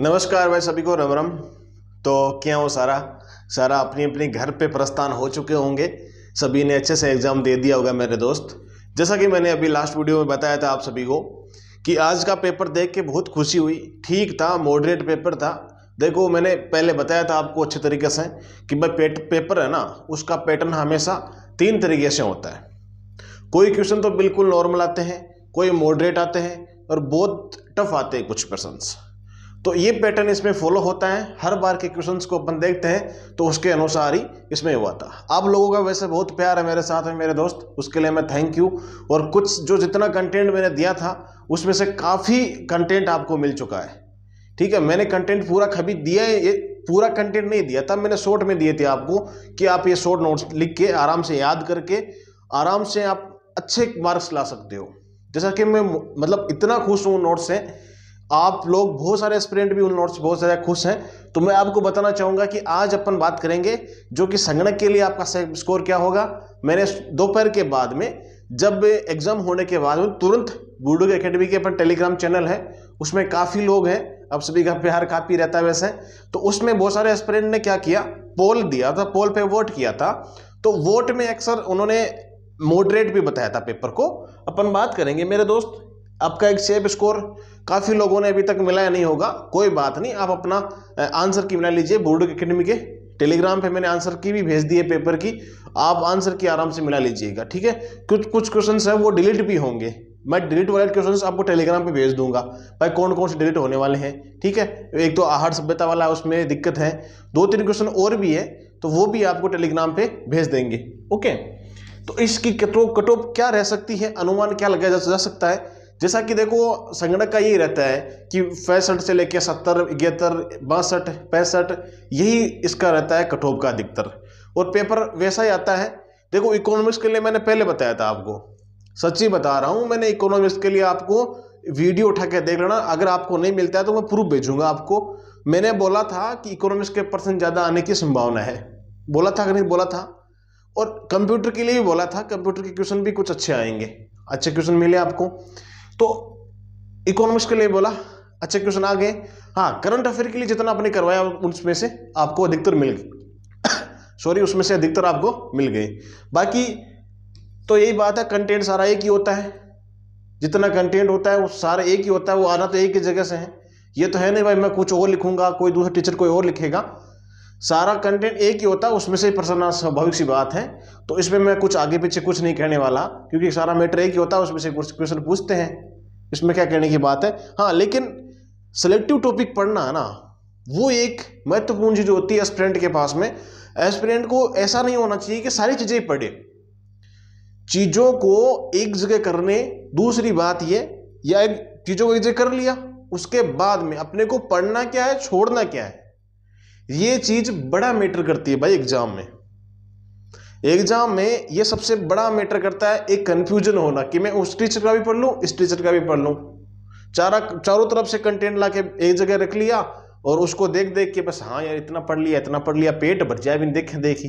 नमस्कार भाई सभी को राम राम तो क्या हो सारा सारा अपनी अपनी घर पे प्रस्थान हो चुके होंगे सभी ने अच्छे से एग्ज़ाम दे दिया होगा मेरे दोस्त जैसा कि मैंने अभी लास्ट वीडियो में बताया था आप सभी को कि आज का पेपर देख के बहुत खुशी हुई ठीक था मॉडरेट पेपर था देखो मैंने पहले बताया था आपको अच्छे तरीके से कि भाई पेट पेपर है ना उसका पैटर्न हमेशा तीन तरीके से होता है कोई क्वेश्चन तो बिल्कुल नॉर्मल आते हैं कोई मॉडरेट आते हैं और बहुत टफ आते हैं कुछ पर्सनस तो ये पैटर्न इसमें फॉलो होता है हर बार के क्वेश्चंस को अपन देखते हैं तो उसके अनुसार ही इसमें हुआ था आप लोगों का वैसे बहुत प्यार है मेरे साथ में मेरे दोस्त उसके लिए मैं थैंक यू और कुछ जो जितना कंटेंट मैंने दिया था उसमें से काफ़ी कंटेंट आपको मिल चुका है ठीक है मैंने कंटेंट पूरा कभी दिया है ये पूरा कंटेंट नहीं दिया था मैंने शॉर्ट में दिए थे आपको कि आप ये शॉर्ट नोट्स लिख के आराम से याद करके आराम से आप अच्छे मार्क्स ला सकते हो जैसा कि मैं मतलब इतना खुश हूँ नोट्स से आप लोग बहुत सारे स्टूडेंट भी उन नोट से बहुत ज़्यादा खुश हैं तो मैं आपको बताना चाहूंगा कि आज अपन बात करेंगे जो कि संगणक के लिए आपका स्कोर क्या होगा मैंने दोपहर के बाद में जब एग्ज़ाम होने के बाद में तुरंत बूडो अकेडमी के अपन टेलीग्राम चैनल है उसमें काफ़ी लोग हैं अब सभी का प्यार काफ़ी रहता है वैसे तो उसमें बहुत सारे स्टूडेंट ने क्या किया पोल दिया था पोल पे वोट किया था तो वोट में अक्सर उन्होंने मॉडरेट भी बताया था पेपर को अपन बात करेंगे मेरे दोस्त आपका एक सेफ स्कोर काफ़ी लोगों ने अभी तक मिलाया नहीं होगा कोई बात नहीं आप अपना आंसर की मिला लीजिए बोर्ड अकेडमी के टेलीग्राम पे मैंने आंसर की भी भेज दी है पेपर की आप आंसर की आराम से मिला लीजिएगा ठीक है कुछ कुछ क्वेश्चन है वो डिलीट भी होंगे मैं डिलीट वाले क्वेश्चन आपको टेलीग्राम पे भेज दूंगा भाई कौन कौन से डिलीट होने वाले हैं ठीक है एक तो आहार सभ्यता वाला उसमें दिक्कत है दो तीन क्वेश्चन और भी है तो वो भी आपको टेलीग्राम पर भेज देंगे ओके तो इसकी कट कटोप क्या रह सकती है अनुमान क्या लगाया जा सकता है जैसा कि देखो संगणक का यही रहता है कि पैंसठ से लेकर सत्तर इकहत्तर बासठ पैंसठ यही इसका रहता है कठोप का अधिकतर और पेपर वैसा ही आता है देखो इकोनॉमिक्स के लिए मैंने पहले बताया था आपको सच्ची बता रहा हूँ मैंने इकोनॉमिक्स के लिए आपको वीडियो उठा के देख लेना अगर आपको नहीं मिलता है तो मैं प्रूफ भेजूंगा आपको मैंने बोला था कि इकोनॉमिक्स के परसेंट ज़्यादा आने की संभावना है बोला था कि नहीं बोला था और कंप्यूटर के लिए भी बोला था कंप्यूटर के क्वेश्चन भी कुछ अच्छे आएंगे अच्छे क्वेश्चन मिले आपको तो इकोनॉमिक्स के लिए बोला अच्छे क्वेश्चन आ गए हाँ करंट अफेयर के लिए जितना आपने करवाया उसमें से आपको अधिकतर मिल गए सॉरी उसमें से अधिकतर आपको मिल गए बाकी तो यही बात है कंटेंट सारा एक ही होता है जितना कंटेंट होता है वो सारा एक ही होता है वो आना तो एक ही जगह से है ये तो है नहीं भाई मैं कुछ और लिखूंगा कोई दूसरा टीचर कोई और लिखेगा सारा कंटेंट एक ही होता है उसमें से प्रश्न आना स्वाभाविक सी बात है तो इसमें मैं कुछ आगे पीछे कुछ नहीं कहने वाला क्योंकि सारा मैटर एक ही होता है उसमें से कुछ क्वेश्चन पूछते हैं इसमें क्या कहने की बात है हाँ लेकिन सेलेक्टिव टॉपिक पढ़ना है ना वो एक महत्वपूर्ण चीज़ होती है एस्पिरेंट के पास में एस्पिरेंट को ऐसा नहीं होना चाहिए कि सारी चीज़ें पढ़े चीज़ों को एक जगह करने दूसरी बात ये या एक चीज़ों को एक जगह कर लिया उसके बाद में अपने को पढ़ना क्या है छोड़ना क्या है ये चीज बड़ा मैटर करती है भाई एग्जाम में एग्जाम में ये सबसे बड़ा मैटर करता है एक कंफ्यूजन होना कि मैं उस टीचर का भी पढ़ लूँ इस टीचर का भी पढ़ लूँ चारा चारों तरफ से कंटेंट ला एक जगह रख लिया और उसको देख देख के बस हाँ यार इतना पढ़ लिया इतना पढ़ लिया पेट भर जाए भी देखे देखी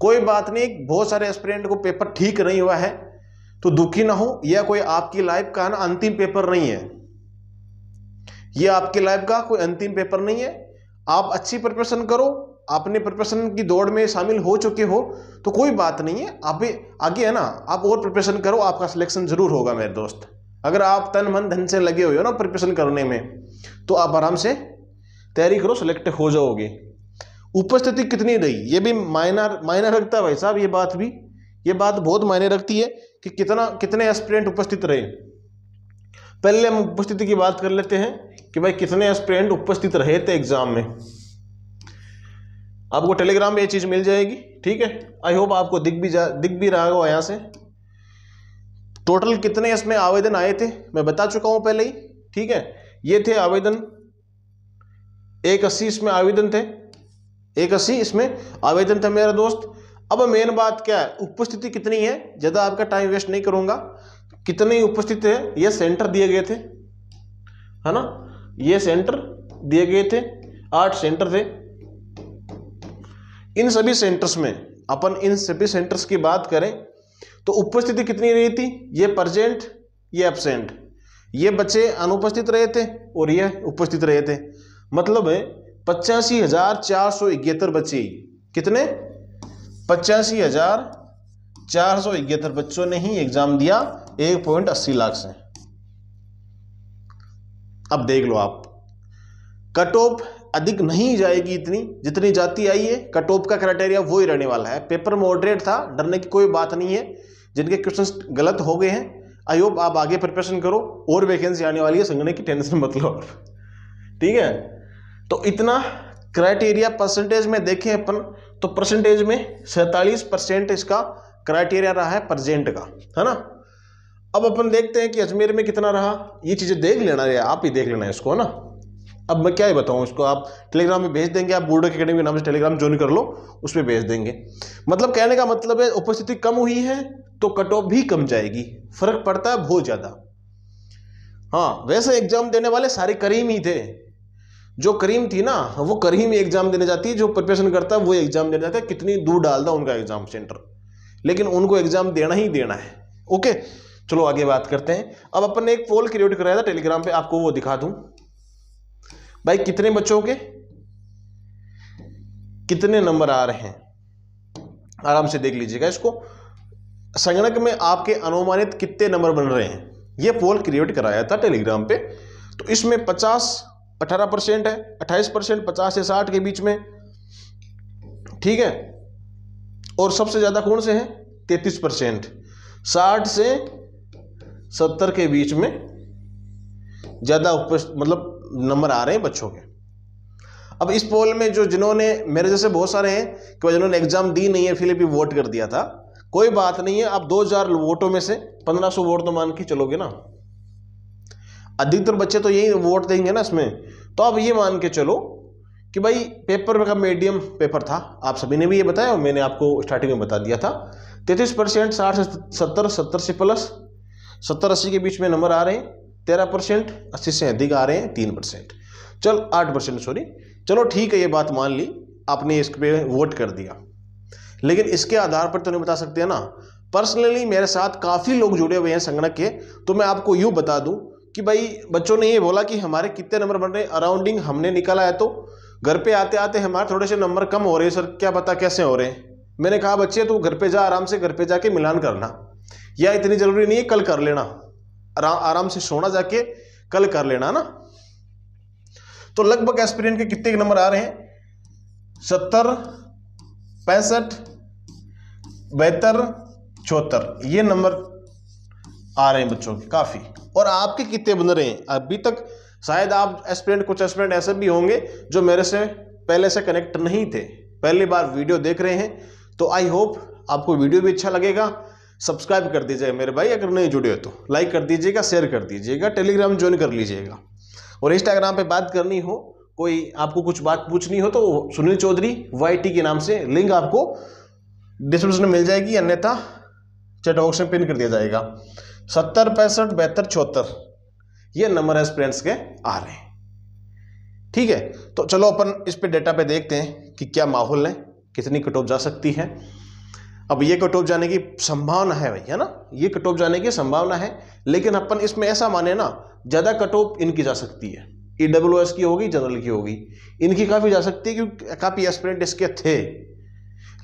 कोई बात नहीं बहुत सारे एस्पिरेंट को पेपर ठीक नहीं हुआ है तो दुखी ना हो यह कोई आपकी लाइफ का ना अंतिम पेपर नहीं है यह आपकी लाइफ का कोई अंतिम पेपर नहीं है आप अच्छी प्रिपरेशन करो आपने प्रिपरेशन की दौड़ में शामिल हो चुके हो तो कोई बात नहीं है आप आगे है ना आप और प्रिपरेशन करो आपका सिलेक्शन ज़रूर होगा मेरे दोस्त अगर आप तन मन धन से लगे हुए हो ना प्रिपरेशन करने में तो आप आराम से तैयारी करो सिलेक्ट हो जाओगे उपस्थिति कितनी रही ये भी मायना मायने रखता है भाई साहब ये बात भी ये बात बहुत मायने रखती है कि कितना कितने एस्पिरेंट उपस्थित रहे पहले हम उपस्थिति की बात कर लेते हैं कि भाई कितने एस्पिरेंट उपस्थित रहे थे एग्ज़ाम में आपको टेलीग्राम में ये चीज़ मिल जाएगी ठीक है आई होप आपको दिख भी जा दिख भी रहा हो यहाँ से टोटल कितने इसमें आवेदन आए थे मैं बता चुका हूँ पहले ही ठीक है ये थे आवेदन एक अस्सी इसमें आवेदन थे एक अस्सी इसमें आवेदन था मेरा दोस्त अब मेन बात क्या है उपस्थिति कितनी है ज़्यादा आपका टाइम वेस्ट नहीं करूँगा कितने उपस्थित है ये सेंटर दिए गए थे है ना ये सेंटर दिए गए थे आठ सेंटर थे इन सभी सेंटर्स में अपन इन सभी सेंटर्स की बात करें तो उपस्थिति कितनी रही थी ये प्रजेंट ये एबसेंट ये बच्चे अनुपस्थित रहे थे और ये उपस्थित रहे थे मतलब पचासी हजार चार सौ इकहत्तर बच्चे कितने पचासी हजार चार सौ इकहत्तर बच्चों ने ही एग्जाम दिया एक पॉइंट अस्सी लाख से अब देख लो आप कट ऑफ अधिक नहीं जाएगी इतनी जितनी जाती आई है कट ऑफ का क्राइटेरिया वो ही रहने वाला है पेपर मॉडरेट था डरने की कोई बात नहीं है जिनके क्वेश्चन गलत हो गए हैं आई होप आप आगे प्रिपरेशन करो और वैकेंसी आने वाली है संगने की टेंशन मतलब ठीक है तो इतना क्राइटेरिया परसेंटेज में देखें अपन तो परसेंटेज में सैतालीस परसेंट इसका क्राइटेरिया रहा है प्रजेंट का है ना अब अपन देखते हैं कि अजमेर में कितना रहा ये चीज़ें देख लेना है आप ही देख लेना है इसको है ना अब मैं क्या ही बताऊँ इसको आप टेलीग्राम में भेज देंगे आप बोर्डो अकेडमी के नाम से टेलीग्राम ज्वाइन कर लो उस पर भेज देंगे मतलब कहने का मतलब है उपस्थिति कम हुई है तो कट ऑफ भी कम जाएगी फर्क पड़ता है बहुत ज़्यादा हाँ वैसे एग्जाम देने वाले सारे करीम ही थे जो करीम थी ना वो करीम ही एग्जाम देने जाती है जो प्रिपरेशन करता है वो एग्जाम देने जाता है कितनी दूर डालता उनका एग्जाम सेंटर लेकिन उनको एग्जाम देना ही देना है ओके चलो आगे बात करते हैं अब अपन ने एक पोल क्रिएट कराया था टेलीग्राम पे आपको वो दिखा दूं भाई कितने बच्चों के कितने नंबर आ रहे हैं आराम से देख लीजिएगा इसको संगणक में आपके अनुमानित कितने नंबर बन रहे हैं ये पोल क्रिएट कराया था टेलीग्राम पे तो इसमें 50 अठारह परसेंट है 28 परसेंट पचास से 60 के बीच में ठीक है और सबसे ज़्यादा कौन से हैं 33 परसेंट साठ से सत्तर के बीच में ज़्यादा मतलब नंबर आ रहे हैं बच्चों के अब इस पोल में जो जिन्होंने मेरे जैसे बहुत सारे हैं कि जिन्होंने एग्जाम दी नहीं है फिर भी वोट कर दिया था कोई बात नहीं है आप 2000 वोटों में से 1500 वोट तो मान के चलोगे ना अधिकतर बच्चे तो यही वोट देंगे ना इसमें तो आप ये मान के चलो कि भाई पेपर का मीडियम पेपर था आप सभी ने भी ये बताया और मैंने आपको स्टार्टिंग में बता दिया था तैतीस परसेंट साठ से सत्तर सत्तर से प्लस सत्तर अस्सी के बीच में नंबर आ रहे हैं तेरह परसेंट अस्सी से अधिक आ रहे हैं तीन परसेंट चल आठ परसेंट सॉरी चलो ठीक है ये बात मान ली आपने इस पर वोट कर दिया लेकिन इसके आधार पर तो नहीं बता सकते ना पर्सनली मेरे साथ काफ़ी लोग जुड़े हुए हैं संगणक के तो मैं आपको यूँ बता दूँ कि भाई बच्चों ने ये बोला कि हमारे कितने नंबर बन रहे हैं अराउंडिंग हमने निकाला है तो घर पे आते आते हमारे थोड़े से नंबर कम हो रहे हैं सर क्या पता कैसे हो रहे हैं मैंने कहा बच्चे तू घर पे जा आराम से घर पे जाके मिलान करना या इतनी जरूरी नहीं है कल कर लेना आरा, आराम से सोना जाके कल कर लेना ना तो लगभग एस्पिरेंट के कितने नंबर आ रहे हैं सत्तर पैंसठ बेहतर चौहत्तर ये नंबर आ रहे हैं बच्चों के काफ़ी और आपके कितने बन रहे हैं अभी तक शायद आप एस्पिरेंट कुछ एस्पिरेंट ऐसे भी होंगे जो मेरे से पहले से कनेक्ट नहीं थे पहली बार वीडियो देख रहे हैं तो आई होप आपको वीडियो भी अच्छा लगेगा सब्सक्राइब कर दीजिएगा मेरे भाई अगर नहीं जुड़े हो तो लाइक कर दीजिएगा शेयर कर दीजिएगा टेलीग्राम ज्वाइन कर लीजिएगा और इंस्टाग्राम पे बात करनी हो कोई आपको कुछ बात पूछनी हो तो सुनील चौधरी वाई के नाम से लिंक आपको डिस्क्रिप्शन में मिल जाएगी अन्यथा चैट बॉक्स में पिन कर दिया जाएगा सत्तर पैंसठ बहत्तर चौहत्तर ये नंबर है स्प्रेंड्स के आ रहे हैं ठीक है तो चलो अपन इस पे डेटा पे देखते हैं कि क्या माहौल है कितनी कटौत जा सकती है अब ये कट ऑफ जाने की संभावना है भाई है ना ये कट ऑफ जाने की संभावना है लेकिन अपन इसमें ऐसा माने ना ज़्यादा कट ऑफ इनकी जा सकती है ई डब्ल्यू एस की होगी जनरल की होगी इनकी काफ़ी जा सकती है क्योंकि काफ़ी एस्पिरेंट इसके थे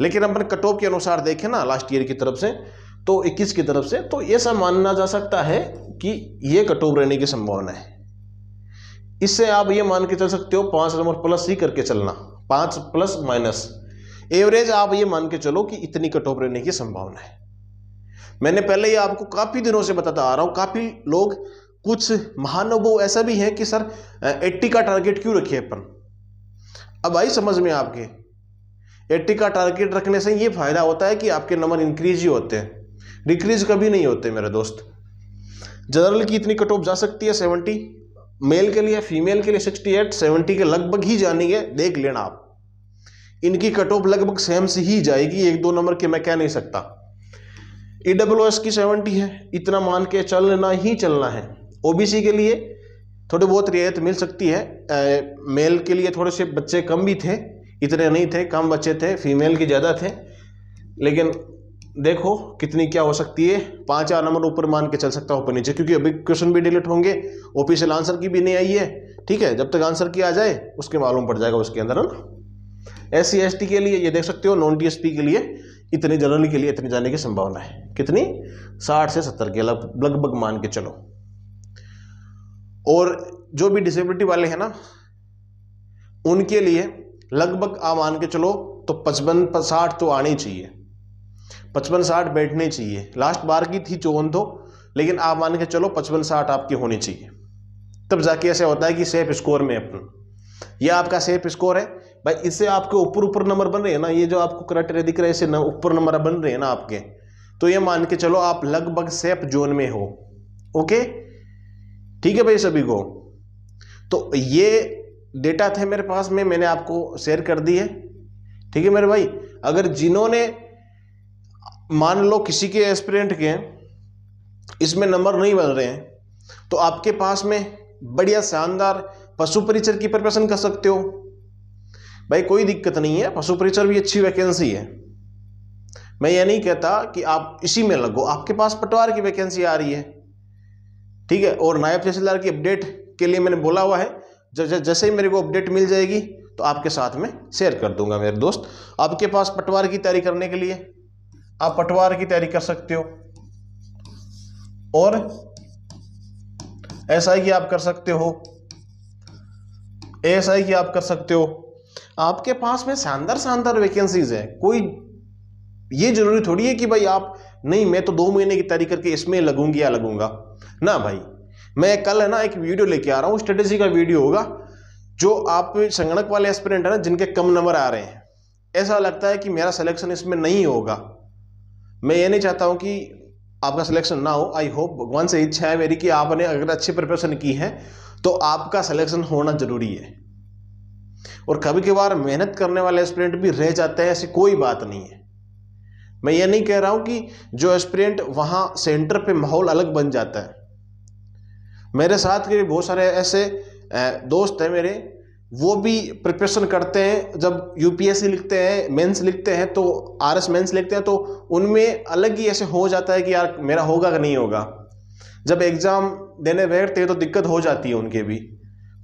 लेकिन अपन कट ऑफ के अनुसार देखें ना लास्ट ईयर की तरफ से तो इक्कीस की तरफ से तो ऐसा मानना जा सकता है कि ये कट ऑफ रहने की संभावना है इससे आप ये मान के चल सकते हो पांच नंबर प्लस ही करके चलना पांच प्लस माइनस एवरेज आप ये मान के चलो कि इतनी कट ऑफ रहने की संभावना है मैंने पहले ही आपको काफ़ी दिनों से बताता आ रहा हूं काफ़ी लोग कुछ महानुभव ऐसा भी है कि सर एट्टी का टारगेट क्यों रखिए अपन अब आई समझ में आपके एट्टी का टारगेट रखने से ये फायदा होता है कि आपके नंबर इंक्रीज ही होते हैं डिक्रीज कभी नहीं होते मेरे दोस्त जनरल की इतनी कट ऑफ जा सकती है सेवेंटी मेल के लिए फीमेल के लिए सिक्सटी एट सेवेंटी के लगभग ही जानी है देख लेना आप इनकी कट ऑफ लगभग सेम से ही जाएगी एक दो नंबर के मैं कह नहीं सकता ई डब्ल्यू एस की सेवेंटी है इतना मान के चलना ही चलना है ओबीसी के लिए थोड़ी बहुत रियायत मिल सकती है ए, मेल के लिए थोड़े से बच्चे कम भी थे इतने नहीं थे कम बच्चे थे फीमेल के ज़्यादा थे लेकिन देखो कितनी क्या हो सकती है पाँच चार नंबर ऊपर मान के चल सकता हूँ ऊपर नीचे क्योंकि अभी क्वेश्चन भी डिलीट होंगे ऑफिशियल आंसर की भी नहीं आई है ठीक है जब तक आंसर की आ जाए उसके मालूम पड़ जाएगा उसके अंदर है ना एस सी के लिए ये देख सकते हो नॉन टी के लिए इतने जनरल के लिए इतने जाने की संभावना है कितनी साठ से सत्तर के लगभग मान के चलो और जो भी डिसेबिलिटी वाले हैं ना उनके लिए लगभग आ मान के चलो तो पचपन साठ तो आने चाहिए पचपन साठ बैठने चाहिए लास्ट बार की थी चौवन तो लेकिन आप मान के चलो पचपन साठ आपके होने चाहिए तब जाके ऐसा होता है कि सेफ स्कोर में अपन ये आपका सेफ स्कोर है भाई इससे आपके ऊपर ऊपर नंबर बन रहे हैं ना ये जो आपको क्राइटेरिया दिख रहा है इसे ना ऊपर नंबर बन रहे हैं ना आपके तो ये मान के चलो आप लगभग सेफ जोन में हो ओके ठीक है भाई सभी को तो ये डेटा थे मेरे पास में मैंने आपको शेयर कर दी है ठीक है मेरे भाई अगर जिन्होंने मान लो किसी के एस्पिरेंट के इसमें नंबर नहीं बन रहे हैं तो आपके पास में बढ़िया शानदार पशु परिचर की प्रिपरेशन कर सकते हो भाई कोई दिक्कत नहीं है पशु परिचर भी अच्छी वैकेंसी है मैं ये नहीं कहता कि आप इसी में लगो आपके पास पटवार की वैकेंसी आ रही है ठीक है और नायब तहसीलदार की अपडेट के लिए मैंने बोला हुआ है जैसे ही मेरे को अपडेट मिल जाएगी तो आपके साथ में शेयर कर दूंगा मेरे दोस्त आपके पास पटवार की तैयारी करने के लिए आप पटवार की तैयारी कर सकते हो और एसआई की आप कर सकते हो एसआई की आप कर सकते हो आपके पास में शानदार शानदार वैकेंसीज है कोई ये जरूरी थोड़ी है कि भाई आप नहीं मैं तो दो महीने की तैयारी करके इसमें लगूंगी या लगूंगा ना भाई मैं कल है ना एक वीडियो लेके आ रहा हूँ स्ट्रेटेजी का वीडियो होगा जो आप संगणक वाले एस्पिरेंट है ना जिनके कम नंबर आ रहे हैं ऐसा लगता है कि मेरा सिलेक्शन इसमें नहीं होगा मैं ये नहीं चाहता हूं कि आपका सिलेक्शन ना हो आई होप भगवान से इच्छा है मेरी कि आपने अगर अच्छी प्रिपरेशन की है तो आपका सिलेक्शन होना जरूरी है और कभी कभार मेहनत करने वाले एस्पिरेंट भी रह जाते हैं ऐसी कोई बात नहीं है मैं ये नहीं कह रहा हूं कि जो एस्पिरेंट वहां सेंटर पे माहौल अलग बन जाता है मेरे साथ के बहुत सारे ऐसे दोस्त हैं मेरे वो भी प्रिपरेशन करते हैं जब यूपीएससी लिखते हैं मेंस लिखते हैं तो आर एस मेन्स लिखते हैं तो उनमें अलग ही ऐसे हो जाता है कि यार मेरा होगा कि नहीं होगा जब एग्ज़ाम देने बैठते हैं तो दिक्कत हो जाती है उनके भी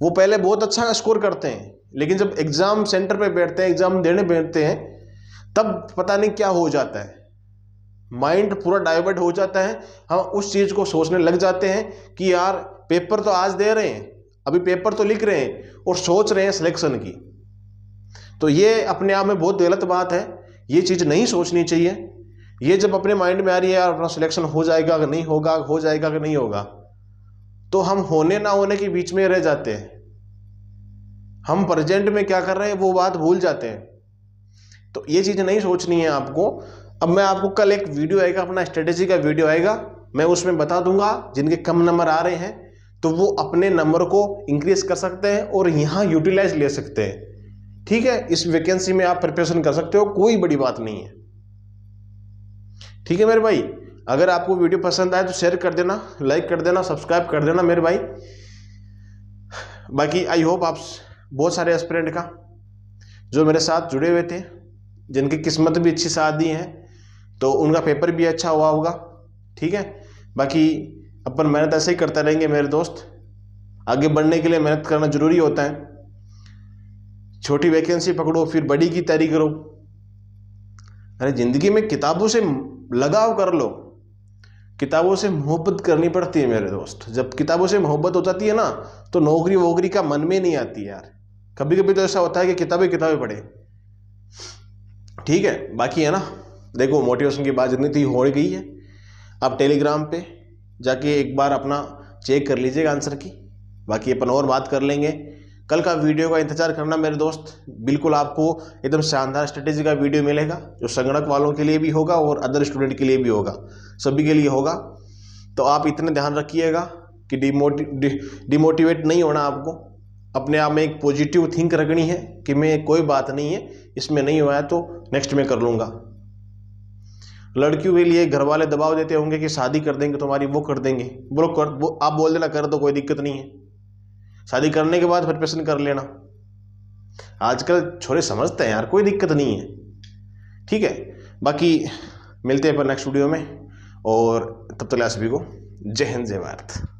वो पहले बहुत अच्छा स्कोर करते हैं लेकिन जब एग्ज़ाम सेंटर पे बैठते हैं एग्ज़ाम देने बैठते हैं तब पता नहीं क्या हो जाता है माइंड पूरा डाइवर्ट हो जाता है हम उस चीज़ को सोचने लग जाते हैं कि यार पेपर तो आज दे रहे हैं अभी पेपर तो लिख रहे हैं और सोच रहे हैं सिलेक्शन की तो ये अपने आप में बहुत गलत बात है ये चीज़ नहीं सोचनी चाहिए ये जब अपने माइंड में आ रही है यार अपना सिलेक्शन हो जाएगा कि नहीं होगा हो जाएगा कि नहीं होगा तो हम होने ना होने के बीच में रह जाते हैं हम प्रेजेंट में क्या कर रहे हैं वो बात भूल जाते हैं तो ये चीज़ नहीं सोचनी है आपको अब मैं आपको कल एक वीडियो आएगा अपना स्ट्रेटेजी का वीडियो आएगा मैं उसमें बता दूंगा जिनके कम नंबर आ रहे हैं तो वो अपने नंबर को इंक्रीज कर सकते हैं और यहाँ यूटिलाइज ले सकते हैं ठीक है इस वैकेंसी में आप प्रिपरेशन कर सकते हो कोई बड़ी बात नहीं है ठीक है मेरे भाई अगर आपको वीडियो पसंद आए तो शेयर कर देना लाइक कर देना सब्सक्राइब कर देना मेरे भाई बाकी आई होप आप बहुत सारे एस्पिरेंट का जो मेरे साथ जुड़े हुए थे जिनकी किस्मत भी अच्छी साथ दी है तो उनका पेपर भी अच्छा हुआ होगा ठीक है बाकी अपन मेहनत ऐसे ही करते रहेंगे मेरे दोस्त आगे बढ़ने के लिए मेहनत करना ज़रूरी होता है छोटी वैकेंसी पकड़ो फिर बड़ी की तैयारी करो अरे ज़िंदगी में किताबों से लगाव कर लो किताबों से मोहब्बत करनी पड़ती है मेरे दोस्त जब किताबों से मोहब्बत हो जाती है ना तो नौकरी वोकरी का मन में नहीं आती यार कभी कभी तो ऐसा होता है कि किताबें किताबें पढ़े ठीक है बाकी है ना देखो मोटिवेशन की बात जितनी थी हो गई है आप टेलीग्राम पे जाके एक बार अपना चेक कर लीजिएगा आंसर की बाकी अपन और बात कर लेंगे कल का वीडियो का इंतजार करना मेरे दोस्त बिल्कुल आपको एकदम शानदार स्ट्रेटेजी का वीडियो मिलेगा जो संगणक वालों के लिए भी होगा और अदर स्टूडेंट के लिए भी होगा सभी के लिए होगा तो आप इतने ध्यान रखिएगा कि डिमोटि डिमोटिवेट नहीं होना आपको अपने आप में एक पॉजिटिव थिंक रखनी है कि मैं कोई बात नहीं है इसमें नहीं हुआ है तो नेक्स्ट में कर लूंगा लड़कियों के लिए घर वाले दबाव देते होंगे कि शादी कर देंगे तुम्हारी वो कर देंगे बोलो कर वो आप बोल देना कर दो कोई दिक्कत नहीं है शादी करने के बाद प्रिपरेशन कर लेना आजकल छोरे समझते हैं यार कोई दिक्कत नहीं है ठीक है बाकी मिलते हैं पर नेक्स्ट वीडियो में और तब तक तो सभी को जय हिंद जय भारत